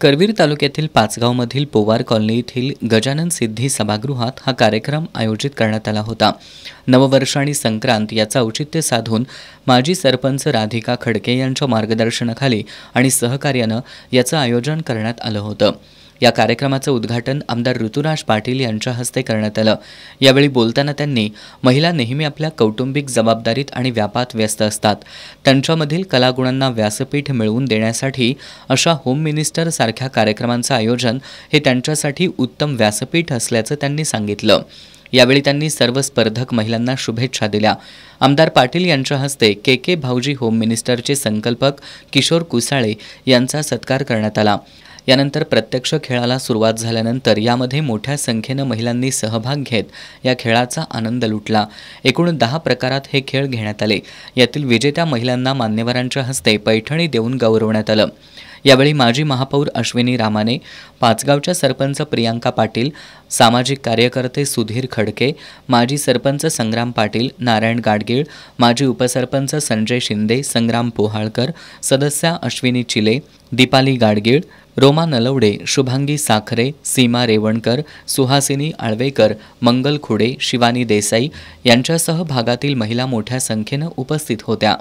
करवीर तालुक्यातील पाचगावमधील पोवार कॉलनी येथील गजानन सिद्धी सभागृहात हा कार्यक्रम आयोजित करण्यात आला होता नववर्ष आणि संक्रांत याचं औचित्य साधून माजी सरपंच राधिका खडके यांच्या मार्गदर्शनाखाली आणि सहकार्यानं याचं आयोजन करण्यात आलं होतं या कार्यक्रमाचं उद्घाटन आमदार ऋतुराज पाटील यांच्या हस्ते करण्यात आलं यावेळी बोलताना त्यांनी महिला नेहमी आपल्या कौटुंबिक जबाबदारीत आणि व्यापात व्यस्त असतात त्यांच्यामधील कलागुणांना व्यासपीठ मिळवून देण्यासाठी अशा होम मिनिस्टर सारख्या कार्यक्रमांचं आयोजन हे त्यांच्यासाठी उत्तम व्यासपीठ असल्याचं त्यांनी सांगितलं यावेळी त्यांनी सर्व स्पर्धक महिलांना शुभेच्छा दिल्या आमदार पाटील यांच्या हस्ते के के भाऊजी होम मिनिस्टरचे संकल्पक किशोर कुसाळे यांचा सत्कार करण्यात आला यानंतर प्रत्यक्ष खेळाला सुरुवात झाल्यानंतर यामध्ये मोठ्या संख्येनं महिलांनी सहभाग घेत या खेळाचा आनंद लुटला एकूण दहा प्रकारात हे खेळ घेण्यात आले यातील विजेत्या महिलांना मान्यवरांच्या हस्ते पैठणी देऊन गौरवण्यात आलं यावेळी माजी महापौर अश्विनी रामाने पाचगावच्या सरपंच प्रियांका पाटील सामाजिक कार्यकर्ते सुधीर खडके माजी सरपंच संग्राम पाटील नारायण गाडगीळ माजी उपसरपंच संजय शिंदे संग्राम पोहाळकर सदस्या अश्विनी चिले दीपाली गाडगीळ रोमा नलवडे शुभांगी साखरे सीमा रेवणकर सुहासिनी आळवेकर मंगल खुडे शिवानी देसाई यांच्यासह भागातील महिला मोठ्या संख्येनं उपस्थित होत्या